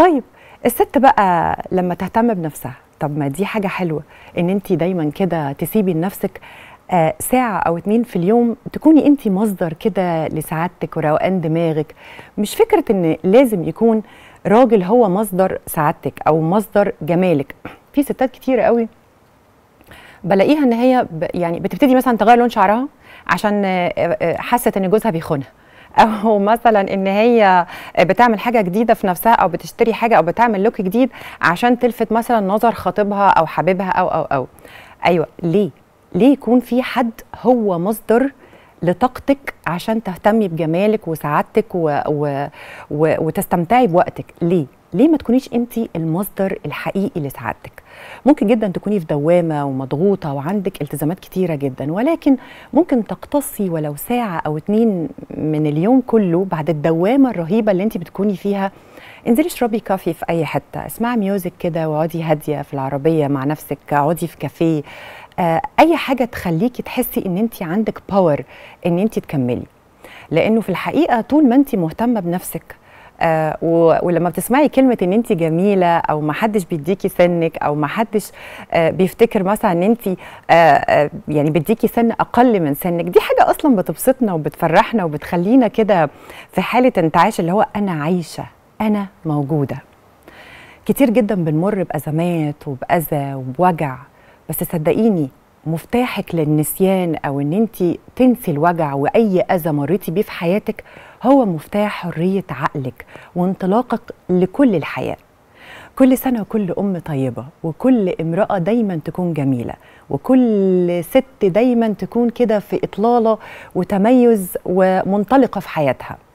طيب الست بقى لما تهتم بنفسها طب ما دي حاجه حلوه ان انت دايما كده تسيبي لنفسك آه، ساعة أو اتنين في اليوم تكوني أنت مصدر كده لسعادتك وروقان دماغك مش فكرة أن لازم يكون راجل هو مصدر سعادتك أو مصدر جمالك في ستات كتيرة قوي بلاقيها ان هي يعني بتبتدي مثلا تغير لون شعرها عشان آه، آه، حست ان جوزها بيخونها او مثلا ان هي بتعمل حاجه جديده في نفسها او بتشتري حاجه او بتعمل لوك جديد عشان تلفت مثلا نظر خطيبها او حبيبها او او او ايوه ليه ليه يكون في حد هو مصدر لطاقتك عشان تهتمي بجمالك وسعادتك و... و... و... وتستمتعي بوقتك ليه ليه ما تكونيش انت المصدر الحقيقي لسعادتك ممكن جدا تكوني في دوامه ومضغوطه وعندك التزامات كتيره جدا ولكن ممكن تقتصي ولو ساعه او اتنين من اليوم كله بعد الدوامه الرهيبه اللي انت بتكوني فيها انزلي اشربي كافي في اي حته اسمعي ميوزك كده واقعدي هاديه في العربيه مع نفسك اقعدي في كافيه آه، اي حاجه تخليكي تحسي ان انت عندك باور ان انت تكملي لانه في الحقيقه طول ما انت مهتمه بنفسك آه، ولما بتسمعي كلمه ان انت جميله او ما حدش بيديكي سنك او ما حدش آه، بيفتكر مثلا ان انت آه، يعني بيديكي سن اقل من سنك دي حاجه اصلا بتبسطنا وبتفرحنا وبتخلينا كده في حاله انتعاش اللي هو انا عايشه انا موجوده كتير جدا بنمر بازمات وباذى وبوجع بس صدقيني مفتاحك للنسيان او ان انت تنسي الوجع واي اذى مريتي بيه في حياتك هو مفتاح حرية عقلك وانطلاقك لكل الحياة كل سنة وكل أم طيبة وكل امرأة دايما تكون جميلة وكل ست دايما تكون كده في إطلالة وتميز ومنطلقة في حياتها